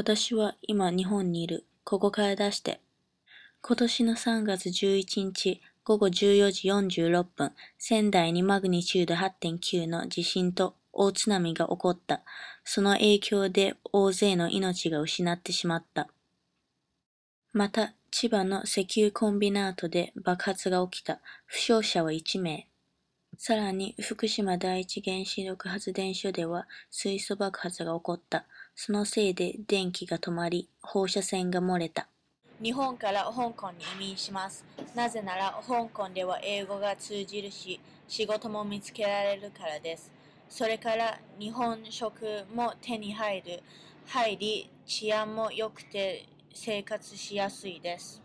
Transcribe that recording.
私は今日本にいる。ここから出して。今年の3月11日午後14時46分、仙台にマグニチュード8.9の地震と大津波が起こった。その影響で大勢の命が失ってしまった。また、千葉の石油コンビナートで爆発が起きた。負傷者は1名。さらに、福島第一原子力発電所では水素爆発が起こった。そのせいで電気が止まり、放射線が漏れた。日本から香港に移民します。なぜなら香港では英語が通じるし、仕事も見つけられるからです。それから日本食も手に入る、入り治安も良くて生活しやすいです。